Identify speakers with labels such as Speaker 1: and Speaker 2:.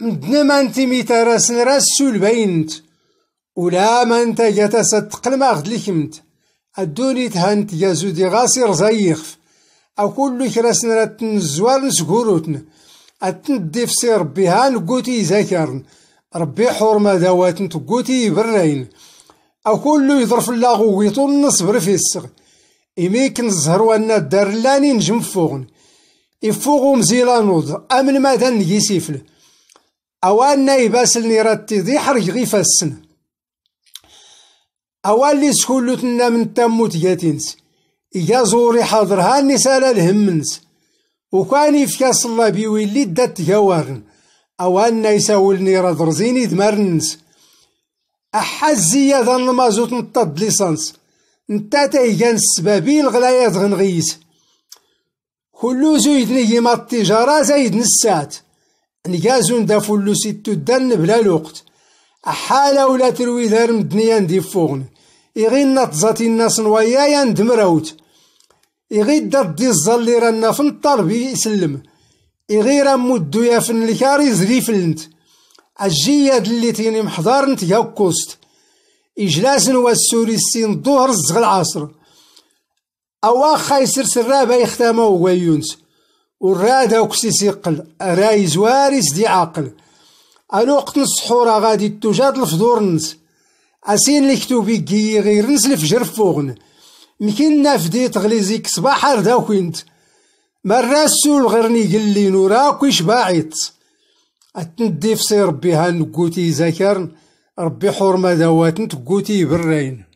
Speaker 1: مدنا ما ميتا ميترسن راس سول بينت ولا ما انت ستقل ما غد لكمت الدوني تهنت جازو دي غاسي زيخف او كلو كرسن راتن الزوار نسقوروتن اتندي في ربي هان قوتي زاكرن ربي حرمة دواتن تقوتي برين او كلو يضرف اللاغو ويطول نصبر في السغ إمي وانا الدار لاني نجم فوغن يفوغو مزيلا نوض امن مادا نجي سيفل أوان ناي باسل راه ذي حرج غي فاسن أوان سكولو تنا من تموت ياتينس إيا زوري حاضرها سالا الهمنس وكان يفيا الله بيوي اللي دات جوارن أوان يساولني راه رزيني دمارنس أحزي ذا المازوت نطد ليسانس نتا تايجان السبابي الغلايات غنغيس كلو زويدني ما التجارة زايد نسات نكازون دافولو ستو دان بلا لوقت أحالا ولا تروي دار مدنيا ندي فوغن إغينا تزاتي الناس نوايا ندمراوت إغي داد دي الزال رانا فن الطربي يسلم إغيرا مدو يا فن الكاري زري الجياد اللي تيني محضار نت يا كوست إجلاس والسوري السين الظهر الزغ العصر أواخا يسر سرابا يختامو هو يونس والراد وكسيس يقل راي زواريس دي عاقل وقت الصحورة غادي توجاد الفضور نس أسين لي كتوبي كي غير نس الفجر فوغن مكين نافدي تغليزيك صباح ردا وكنت مرة السول غرني قلي نوراك كويش باعيت أتندي في ربي هان كوتي زكرن ربي حرمة دواتن تكوتي برين